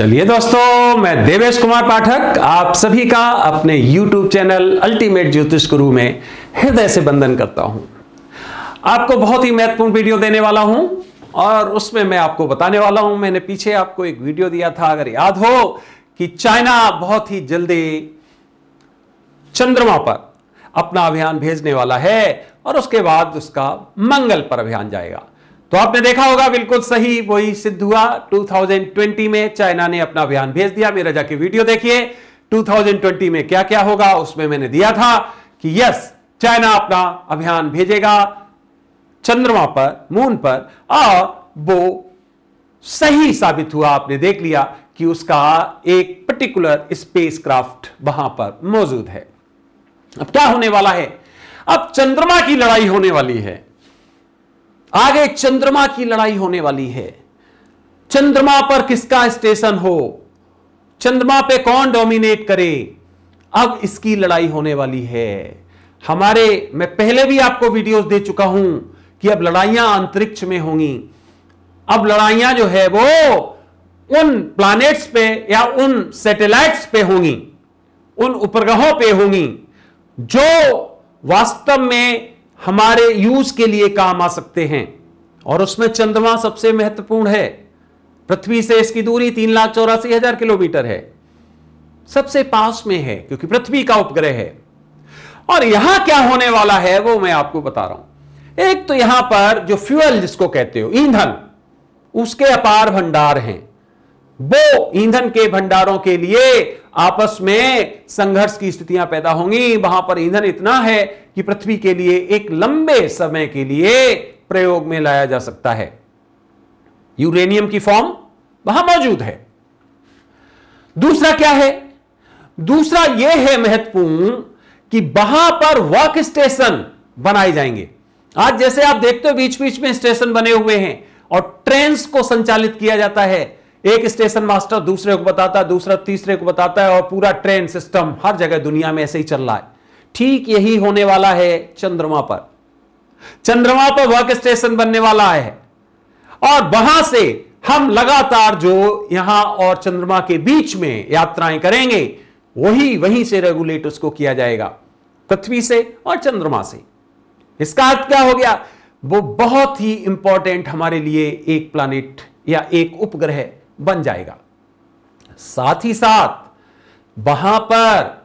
चलिए दोस्तों मैं देवेश कुमार पाठक आप सभी का अपने YouTube चैनल अल्टीमेट ज्योतिष गुरु में हृदय से बंधन करता हूं आपको बहुत ही महत्वपूर्ण वीडियो देने वाला हूं और उसमें मैं आपको बताने वाला हूं मैंने पीछे आपको एक वीडियो दिया था अगर याद हो कि चाइना बहुत ही जल्दी चंद्रमा पर अपना अभियान भेजने वाला है और उसके बाद उसका मंगल पर अभियान जाएगा तो आपने देखा होगा बिल्कुल सही वही सिद्ध हुआ 2020 में चाइना ने अपना बयान भेज दिया मेरा जाके वीडियो देखिए 2020 में क्या क्या होगा उसमें मैंने दिया था कि यस चाइना अपना अभियान भेजेगा चंद्रमा पर मून पर और वो सही साबित हुआ आपने देख लिया कि उसका एक पर्टिकुलर स्पेसक्राफ्ट वहां पर मौजूद है अब क्या होने वाला है अब चंद्रमा की लड़ाई होने वाली है आगे चंद्रमा की लड़ाई होने वाली है चंद्रमा पर किसका स्टेशन हो चंद्रमा पे कौन डोमिनेट करे अब इसकी लड़ाई होने वाली है हमारे मैं पहले भी आपको वीडियोस दे चुका हूं कि अब लड़ाइयां अंतरिक्ष में होंगी अब लड़ाइयां जो है वो उन प्लैनेट्स पे या उन सैटेलाइट्स पे होंगी उन उपग्रहों पे होंगी जो वास्तव में हमारे यूज के लिए काम आ सकते हैं और उसमें चंद्रमा सबसे महत्वपूर्ण है पृथ्वी से इसकी दूरी तीन लाख चौरासी हजार किलोमीटर है सबसे पास में है क्योंकि पृथ्वी का उपग्रह है और यहां क्या होने वाला है वो मैं आपको बता रहा हूं एक तो यहां पर जो फ्यूल जिसको कहते हो ईंधन उसके अपार भंडार हैं वो ईंधन के भंडारों के लिए आपस में संघर्ष की स्थितियां पैदा होंगी वहां पर ईंधन इतना है कि पृथ्वी के लिए एक लंबे समय के लिए प्रयोग में लाया जा सकता है यूरेनियम की फॉर्म वहां मौजूद है दूसरा क्या है दूसरा यह है महत्वपूर्ण कि वहां पर वर्क स्टेशन बनाए जाएंगे आज जैसे आप देखते हो बीच बीच में स्टेशन बने हुए हैं और ट्रेन को संचालित किया जाता है एक स्टेशन मास्टर दूसरे को बताता है दूसरा तीसरे को बताता है और पूरा ट्रेन सिस्टम हर जगह दुनिया में ऐसे ही चल रहा है ठीक यही होने वाला है चंद्रमा पर चंद्रमा पर वर्क स्टेशन बनने वाला है और वहां से हम लगातार जो यहां और चंद्रमा के बीच में यात्राएं करेंगे वही वहीं से रेगुलेट उसको किया जाएगा पृथ्वी से और चंद्रमा से इसका अर्थ क्या हो गया वो बहुत ही इंपॉर्टेंट हमारे लिए एक प्लानिट या एक उपग्रह बन जाएगा साथ ही साथ वहां पर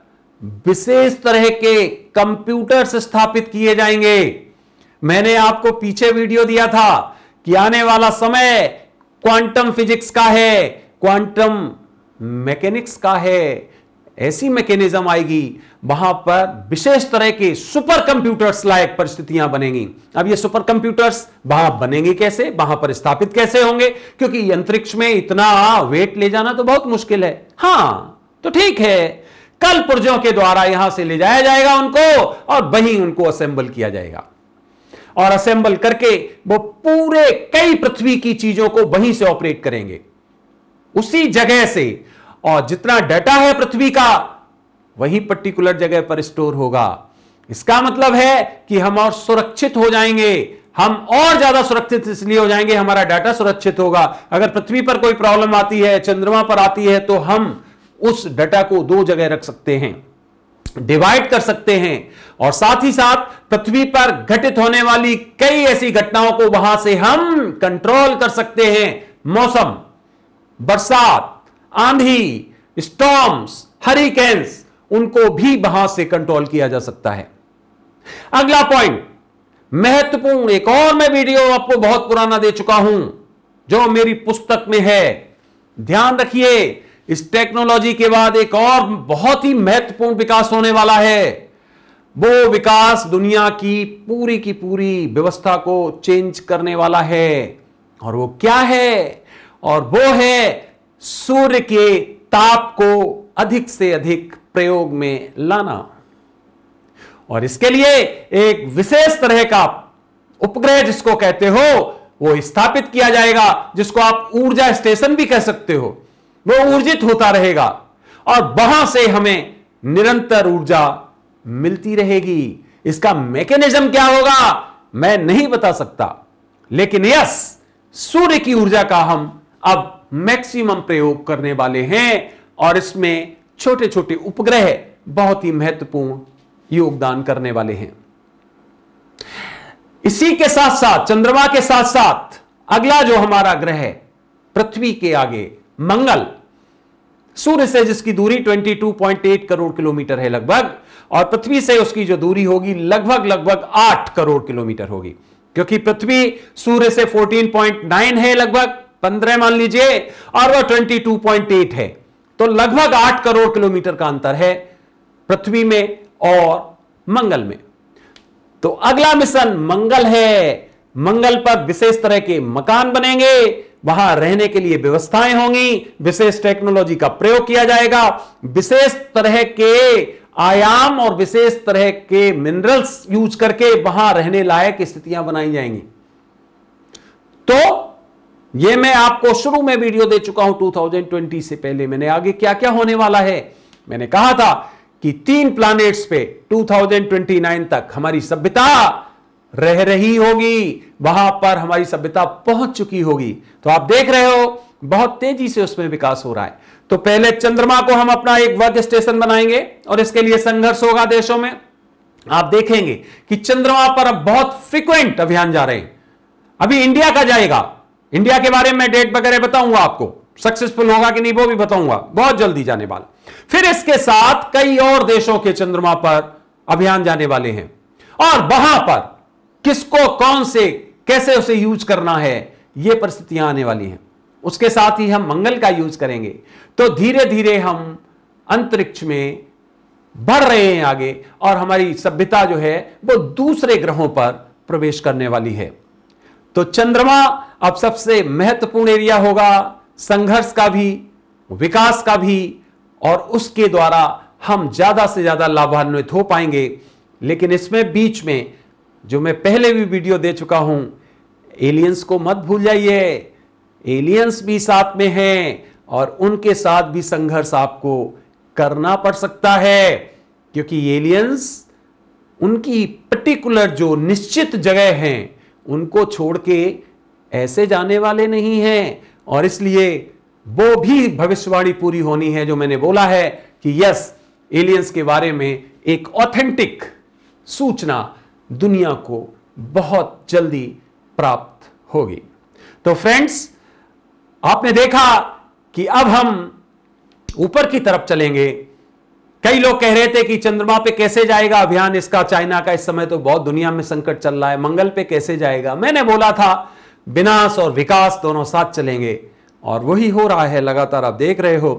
विशेष तरह के कंप्यूटर्स स्थापित किए जाएंगे मैंने आपको पीछे वीडियो दिया था कि आने वाला समय क्वांटम फिजिक्स का है क्वांटम मैकेनिक्स का है ऐसी मैकेनिज्म आएगी वहां पर विशेष तरह के सुपर कंप्यूटर्स लायक परिस्थितियां बनेंगी अब ये सुपर कंप्यूटर्स वहां बनेंगे कैसे वहां पर स्थापित कैसे होंगे क्योंकि अंतरिक्ष में इतना वेट ले जाना तो बहुत मुश्किल है हाँ तो ठीक है कल पुर्जों के द्वारा यहां से ले जाया जाएगा उनको और वहीं उनको असेंबल किया जाएगा और असेंबल करके वो पूरे कई पृथ्वी की चीजों को वहीं से ऑपरेट करेंगे उसी जगह से और जितना डाटा है पृथ्वी का वही पर्टिकुलर जगह पर स्टोर होगा इसका मतलब है कि हम और सुरक्षित हो जाएंगे हम और ज्यादा सुरक्षित इसलिए हो जाएंगे हमारा डाटा सुरक्षित होगा अगर पृथ्वी पर कोई प्रॉब्लम आती है चंद्रमा पर आती है तो हम उस डाटा को दो जगह रख सकते हैं डिवाइड कर सकते हैं और साथ ही साथ पृथ्वी पर घटित होने वाली कई ऐसी घटनाओं को वहां से हम कंट्रोल कर सकते हैं मौसम बरसात आंधी स्टॉम्स हरिकेन्स उनको भी वहां से कंट्रोल किया जा सकता है अगला पॉइंट महत्वपूर्ण एक और मैं वीडियो आपको बहुत पुराना दे चुका हूं जो मेरी पुस्तक में है ध्यान रखिए इस टेक्नोलॉजी के बाद एक और बहुत ही महत्वपूर्ण विकास होने वाला है वो विकास दुनिया की पूरी की पूरी व्यवस्था को चेंज करने वाला है और वो क्या है और वो है सूर्य के ताप को अधिक से अधिक प्रयोग में लाना और इसके लिए एक विशेष तरह का उपग्रह जिसको कहते हो वो स्थापित किया जाएगा जिसको आप ऊर्जा स्टेशन भी कह सकते हो वो ऊर्जित होता रहेगा और वहां से हमें निरंतर ऊर्जा मिलती रहेगी इसका मैकेनिज्म क्या होगा मैं नहीं बता सकता लेकिन यस सूर्य की ऊर्जा का हम अब मैक्सिमम प्रयोग करने वाले हैं और इसमें छोटे छोटे उपग्रह बहुत ही महत्वपूर्ण योगदान करने वाले हैं इसी के साथ साथ चंद्रमा के साथ साथ अगला जो हमारा ग्रह पृथ्वी के आगे मंगल सूर्य से जिसकी दूरी 22.8 करोड़ किलोमीटर है लगभग और पृथ्वी से उसकी जो दूरी होगी लगभग लगभग 8 करोड़ किलोमीटर होगी क्योंकि पृथ्वी सूर्य से 14.9 है लगभग पंद्रह मान लीजिए और वह ट्वेंटी टू पॉइंट एट है तो लगभग आठ करोड़ किलोमीटर का अंतर है पृथ्वी में और मंगल में तो अगला मिशन मंगल है मंगल पर विशेष तरह के मकान बनेंगे वहां रहने के लिए व्यवस्थाएं होंगी विशेष टेक्नोलॉजी का प्रयोग किया जाएगा विशेष तरह के आयाम और विशेष तरह के मिनरल्स यूज करके वहां रहने लायक स्थितियां बनाई जाएंगी तो ये मैं आपको शुरू में वीडियो दे चुका हूं 2020 से पहले मैंने आगे क्या क्या होने वाला है मैंने कहा था कि तीन प्लानिट्स पे 2029 तक हमारी सभ्यता रह रही होगी वहां पर हमारी सभ्यता पहुंच चुकी होगी तो आप देख रहे हो बहुत तेजी से उसमें विकास हो रहा है तो पहले चंद्रमा को हम अपना एक वर्ग स्टेशन बनाएंगे और इसके लिए संघर्ष होगा देशों में आप देखेंगे कि चंद्रमा पर अब बहुत फ्रिक्वेंट अभियान जा रहे हैं अभी इंडिया का जाएगा इंडिया के बारे में डेट वगैरह बताऊंगा आपको सक्सेसफुल होगा कि नहीं वो भी बताऊंगा बहुत जल्दी जाने वाला फिर इसके साथ कई और देशों के चंद्रमा पर अभियान जाने वाले हैं और वहां पर किसको कौन से कैसे उसे यूज करना है ये परिस्थितियां आने वाली हैं उसके साथ ही हम मंगल का यूज करेंगे तो धीरे धीरे हम अंतरिक्ष में बढ़ रहे हैं आगे और हमारी सभ्यता जो है वो दूसरे ग्रहों पर प्रवेश करने वाली है तो चंद्रमा अब सबसे महत्वपूर्ण एरिया होगा संघर्ष का भी विकास का भी और उसके द्वारा हम ज्यादा से ज्यादा लाभान्वित हो पाएंगे लेकिन इसमें बीच में जो मैं पहले भी वीडियो दे चुका हूं एलियंस को मत भूल जाइए एलियंस भी साथ में हैं और उनके साथ भी संघर्ष आपको करना पड़ सकता है क्योंकि एलियंस उनकी पर्टिकुलर जो निश्चित जगह हैं उनको छोड़ के ऐसे जाने वाले नहीं हैं और इसलिए वो भी भविष्यवाणी पूरी होनी है जो मैंने बोला है कि यस एलियंस के बारे में एक ऑथेंटिक सूचना दुनिया को बहुत जल्दी प्राप्त होगी तो फ्रेंड्स आपने देखा कि अब हम ऊपर की तरफ चलेंगे कई लोग कह रहे थे कि चंद्रमा पे कैसे जाएगा अभियान इसका चाइना का इस समय तो बहुत दुनिया में संकट चल रहा है मंगल पे कैसे जाएगा मैंने बोला था विनाश और विकास दोनों साथ चलेंगे और वही हो रहा है लगातार आप देख रहे हो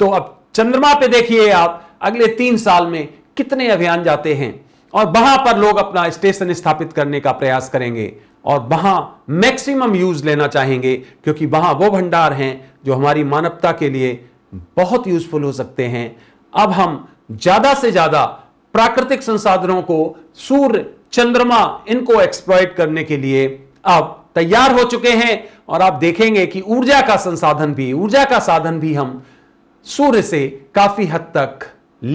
तो अब चंद्रमा पे देखिए आप अगले तीन साल में कितने अभियान जाते हैं और वहां पर लोग अपना स्टेशन स्थापित करने का प्रयास करेंगे और वहां मैक्सिमम यूज लेना चाहेंगे क्योंकि वहां वो भंडार हैं जो हमारी मानवता के लिए बहुत यूजफुल हो सकते हैं अब हम ज्यादा से ज्यादा प्राकृतिक संसाधनों को सूर्य चंद्रमा इनको एक्सप्लॉयट करने के लिए अब तैयार हो चुके हैं और आप देखेंगे कि ऊर्जा का संसाधन भी ऊर्जा का साधन भी हम सूर्य से काफी हद तक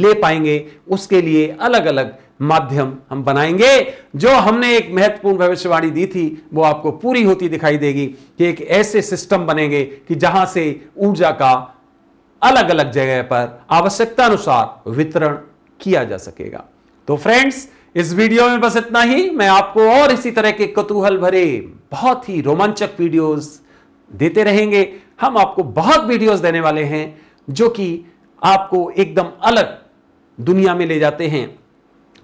ले पाएंगे उसके लिए अलग अलग माध्यम हम बनाएंगे जो हमने एक महत्वपूर्ण भविष्यवाणी दी थी वो आपको पूरी होती दिखाई देगी कि एक ऐसे सिस्टम बनेंगे कि जहां से ऊर्जा का अलग अलग जगह पर आवश्यकता अनुसार वितरण किया जा सकेगा तो फ्रेंड्स इस वीडियो में बस इतना ही मैं आपको और इसी तरह के कतूहल भरे बहुत ही रोमांचक वीडियोस देते रहेंगे हम आपको बहुत वीडियोस देने वाले हैं जो कि आपको एकदम अलग दुनिया में ले जाते हैं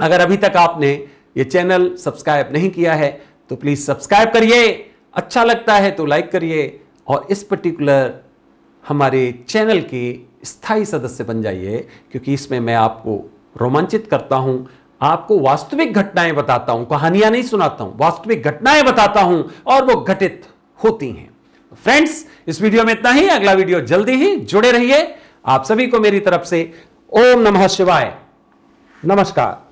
अगर अभी तक आपने ये चैनल सब्सक्राइब नहीं किया है तो प्लीज़ सब्सक्राइब करिए अच्छा लगता है तो लाइक करिए और इस पर्टिकुलर हमारे चैनल के स्थायी सदस्य बन जाइए क्योंकि इसमें मैं आपको रोमांचित करता हूँ आपको वास्तविक घटनाएं बताता हूं कहानियां नहीं सुनाता हूं वास्तविक घटनाएं बताता हूं और वो घटित होती हैं फ्रेंड्स इस वीडियो में इतना ही अगला वीडियो जल्दी ही जुड़े रहिए आप सभी को मेरी तरफ से ओम नमः शिवाय नमस्कार